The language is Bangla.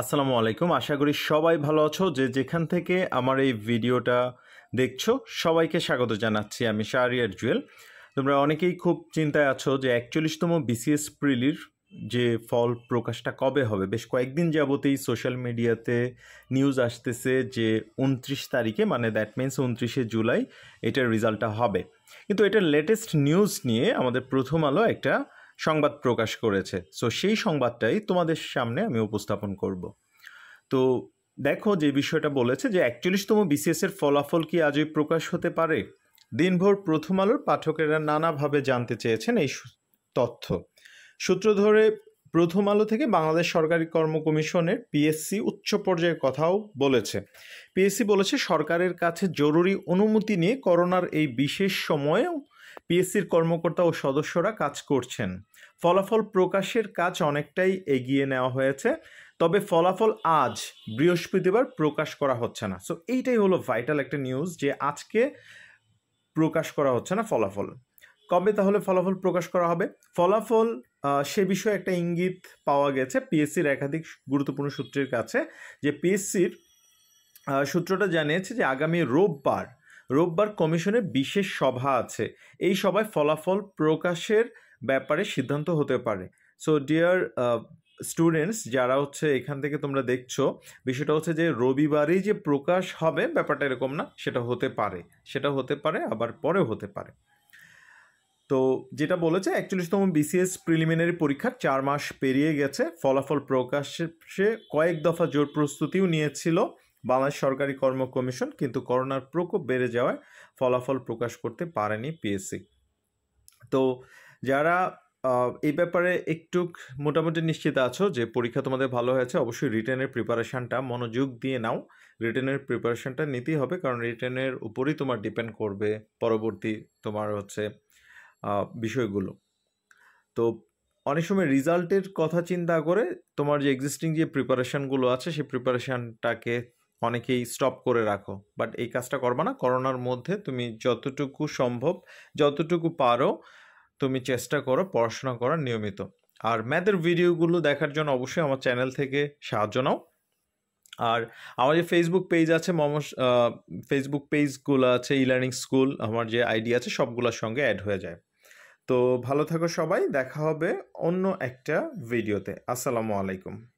আসসালামু আলাইকুম আশা করি সবাই ভালো আছো যে যেখান থেকে আমার এই ভিডিওটা দেখছো সবাইকে স্বাগত জানাচ্ছি আমি শাহরিয়ার জুয়েল তোমরা অনেকেই খুব চিন্তায় আছো যে একচল্লিশতম বিসিএস প্রিলির যে ফল প্রকাশটা কবে হবে বেশ কয়েকদিন যাবতেই সোশ্যাল মিডিয়াতে নিউজ আসতেছে যে উনত্রিশ তারিখে মানে দ্যাট মিন্স উনত্রিশে জুলাই এটার রেজাল্টটা হবে কিন্তু এটার লেটেস্ট নিউজ নিয়ে আমাদের প্রথম আলো একটা সংবাদ প্রকাশ করেছে সো সেই সংবাদটাই তোমাদের সামনে আমি উপস্থাপন করব তো দেখো যে বিষয়টা বলেছে যে একচল্লিশতম বিসিএসের ফলাফল কি আজই প্রকাশ হতে পারে দিনভর প্রথম আলোর পাঠকেরা নানাভাবে জানতে চেয়েছেন এই তথ্য সূত্র ধরে প্রথম আলো থেকে বাংলাদেশ সরকারি কর্ম কমিশনের পিএসসি উচ্চ পর্যায়ের কথাও বলেছে পিএসসি বলেছে সরকারের কাছে জরুরি অনুমতি নিয়ে করোনার এই বিশেষ সময়েও পিএসসির কর্মকর্তা ও সদস্যরা কাজ করছেন ফলাফল প্রকাশের কাজ অনেকটাই এগিয়ে নেওয়া হয়েছে তবে ফলাফল আজ বৃহস্পতিবার প্রকাশ করা হচ্ছে না সো এইটাই হলো ভাইটাল একটা নিউজ যে আজকে প্রকাশ করা হচ্ছে না ফলাফল কবে তাহলে ফলাফল প্রকাশ করা হবে ফলাফল সে বিষয়ে একটা ইঙ্গিত পাওয়া গেছে পিএসসির একাধিক গুরুত্বপূর্ণ সূত্রের কাছে যে পিএসসির সূত্রটা জানিয়েছে যে আগামী রোববার রোববার কমিশনের বিশেষ সভা আছে এই সভায় ফলাফল প্রকাশের ব্যাপারে সিদ্ধান্ত হতে পারে সো ডিয়ার স্টুডেন্টস যারা হচ্ছে এখান থেকে তোমরা দেখছো বিষয়টা হচ্ছে যে রবিবারই যে প্রকাশ হবে ব্যাপারটা এরকম না সেটা হতে পারে সেটা হতে পারে আবার পরেও হতে পারে তো যেটা বলেছে একচল্লিশতম বিসিএস প্রিলিমিনারি পরীক্ষার চার মাস পেরিয়ে গেছে ফলাফল প্রকাশে কয়েক দফা জোর প্রস্তুতিও নিয়েছিল বাংলাদেশ সরকারি কর্ম কমিশন কিন্তু করোনার প্রকোপ বেড়ে যাওয়ায় ফলাফল প্রকাশ করতে পারেনি পিএসসি তো যারা এই ব্যাপারে একটু মোটামুটি নিশ্চিত আছো যে পরীক্ষা তোমাদের ভালো হয়েছে অবশ্যই রিটার্নের প্রিপারেশানটা মনোযোগ দিয়ে নাও রিটার্নের প্রিপারেশানটা নিতেই হবে কারণ রিটার্নের উপরই তোমার ডিপেন্ড করবে পরবর্তী তোমার হচ্ছে বিষয়গুলো তো অনেক সময় রেজাল্টের কথা চিন্তা করে তোমার যে এক্সিস্টিং যে প্রিপারেশানগুলো আছে সেই প্রিপারেশানটাকে অনেকেই স্টপ করে রাখো বাট এই কাজটা করবা না করোনার মধ্যে তুমি যতটুকু সম্ভব যতটুকু পারো তুমি চেষ্টা করো পড়াশোনা করার নিয়মিত আর ম্যাথের ভিডিওগুলো দেখার জন্য অবশ্যই আমার চ্যানেল থেকে সাহায্য নাও আর আমার যে ফেসবুক পেজ আছে মম ফেসবুক পেজগুলো আছে ই লার্নিং স্কুল আমার যে আইডি আছে সবগুলোর সঙ্গে অ্যাড হয়ে যায় তো ভালো থাকো সবাই দেখা হবে অন্য একটা ভিডিওতে আসসালামু আলাইকুম